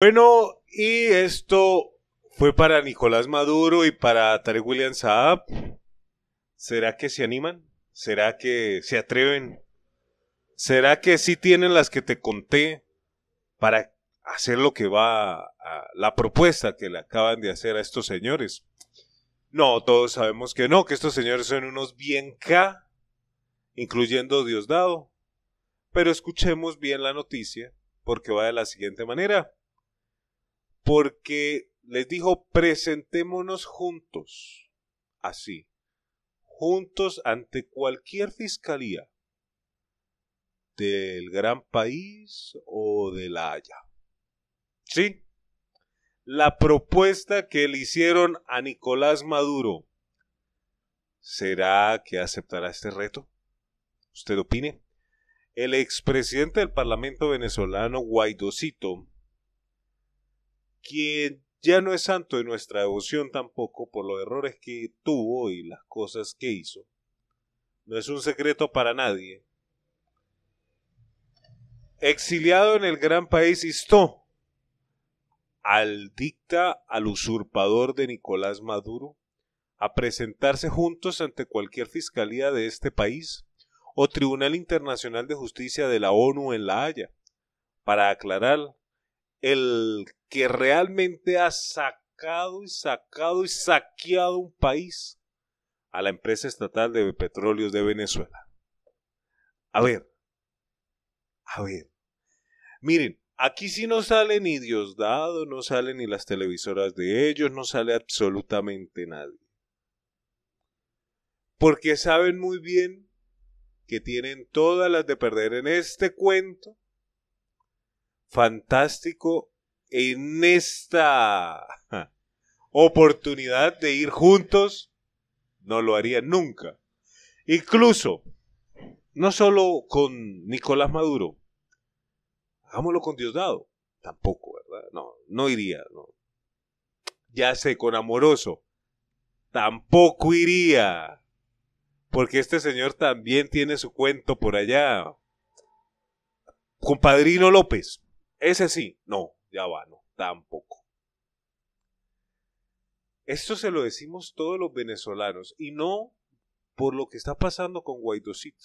Bueno, y esto fue para Nicolás Maduro y para Tarek William Saab. ¿Será que se animan? ¿Será que se atreven? ¿Será que sí tienen las que te conté para hacer lo que va a, la propuesta que le acaban de hacer a estos señores? No, todos sabemos que no, que estos señores son unos bien K, incluyendo Diosdado. Pero escuchemos bien la noticia, porque va de la siguiente manera porque les dijo, presentémonos juntos, así, juntos ante cualquier fiscalía del gran país o de la Haya. ¿Sí? La propuesta que le hicieron a Nicolás Maduro, ¿será que aceptará este reto? ¿Usted opine? El expresidente del Parlamento venezolano, Guaidocito, quien ya no es santo de nuestra devoción tampoco por los errores que tuvo y las cosas que hizo. No es un secreto para nadie. Exiliado en el gran país Istó, al dicta al usurpador de Nicolás Maduro a presentarse juntos ante cualquier fiscalía de este país o Tribunal Internacional de Justicia de la ONU en La Haya para aclarar el que realmente ha sacado y sacado y saqueado un país a la empresa estatal de petróleos de Venezuela. A ver, a ver, miren, aquí sí no sale ni Diosdado, no salen ni las televisoras de ellos, no sale absolutamente nadie. Porque saben muy bien que tienen todas las de perder en este cuento fantástico en esta oportunidad de ir juntos, no lo haría nunca. Incluso, no solo con Nicolás Maduro, hagámoslo con Diosdado, tampoco, ¿verdad? No, no iría, Ya sé, con Amoroso, tampoco iría, porque este señor también tiene su cuento por allá. Con López, ese sí, no, ya va, no, tampoco. Esto se lo decimos todos los venezolanos y no por lo que está pasando con Guaidocit,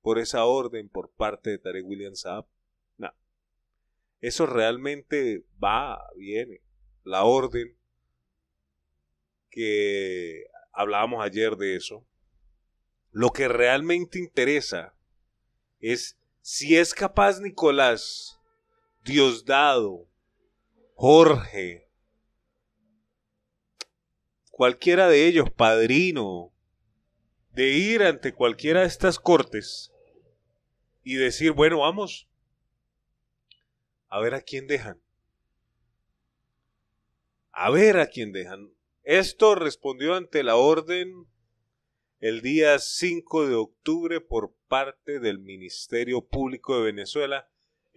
por esa orden por parte de Tarek William Saab. No. Eso realmente va, viene. La orden que hablábamos ayer de eso. Lo que realmente interesa es si es capaz Nicolás Diosdado, Jorge, cualquiera de ellos, padrino, de ir ante cualquiera de estas cortes y decir, bueno, vamos, a ver a quién dejan. A ver a quién dejan. Esto respondió ante la orden el día 5 de octubre por parte del Ministerio Público de Venezuela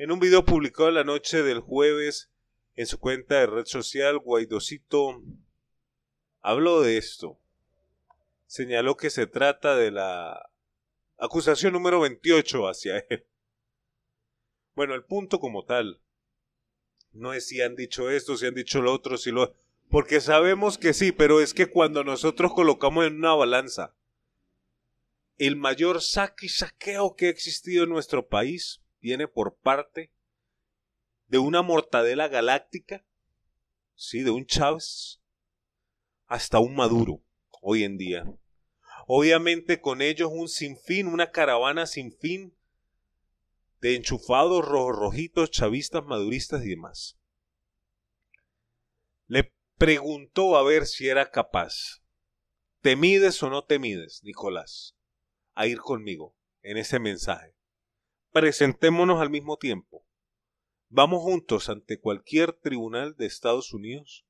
en un video publicado la noche del jueves en su cuenta de red social, Guaidocito habló de esto. Señaló que se trata de la acusación número 28 hacia él. Bueno, el punto como tal no es si han dicho esto, si han dicho lo otro, si lo... Porque sabemos que sí, pero es que cuando nosotros colocamos en una balanza el mayor saque y saqueo que ha existido en nuestro país, viene por parte de una mortadela galáctica, sí, de un Chávez, hasta un Maduro hoy en día. Obviamente con ellos un sinfín, una caravana sin fin de enchufados rojo rojitos, chavistas, maduristas y demás. Le preguntó a ver si era capaz. ¿Te mides o no te mides, Nicolás? A ir conmigo en ese mensaje presentémonos al mismo tiempo. Vamos juntos ante cualquier tribunal de Estados Unidos,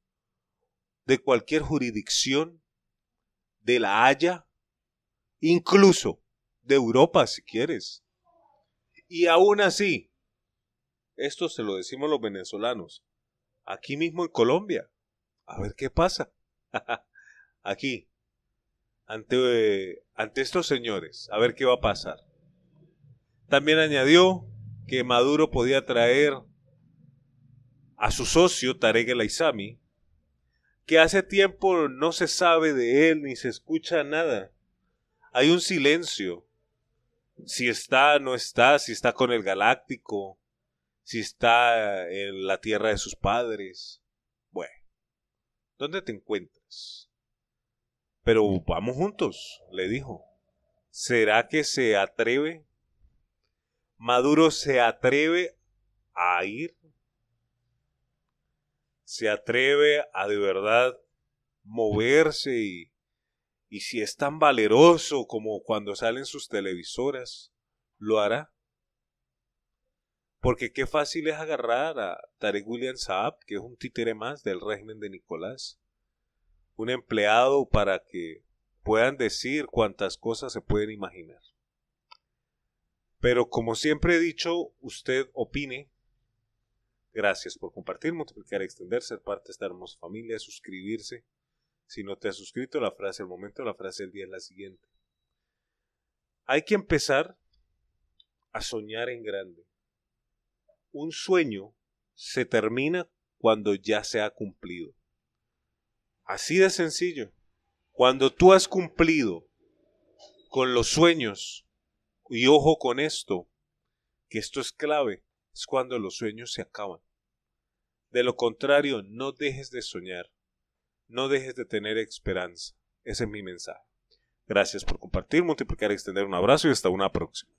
de cualquier jurisdicción, de La Haya, incluso de Europa si quieres. Y aún así, esto se lo decimos los venezolanos, aquí mismo en Colombia, a ver qué pasa. aquí, ante, eh, ante estos señores, a ver qué va a pasar. También añadió que Maduro podía traer a su socio Tarek El que hace tiempo no se sabe de él ni se escucha nada. Hay un silencio. Si está, no está, si está con el Galáctico, si está en la tierra de sus padres. Bueno, ¿dónde te encuentras? Pero vamos juntos, le dijo. ¿Será que se atreve Maduro se atreve a ir, se atreve a de verdad moverse y, si es tan valeroso como cuando salen sus televisoras, lo hará. Porque qué fácil es agarrar a Tarek William Saab, que es un títere más del régimen de Nicolás, un empleado para que puedan decir cuantas cosas se pueden imaginar. Pero como siempre he dicho, usted opine. Gracias por compartir, multiplicar, extender, ser parte de esta hermosa familia, suscribirse. Si no te has suscrito, la frase del momento, la frase del día es la siguiente. Hay que empezar a soñar en grande. Un sueño se termina cuando ya se ha cumplido. Así de sencillo. Cuando tú has cumplido con los sueños y ojo con esto, que esto es clave, es cuando los sueños se acaban. De lo contrario, no dejes de soñar, no dejes de tener esperanza. Ese es mi mensaje. Gracias por compartir, multiplicar, extender un abrazo y hasta una próxima.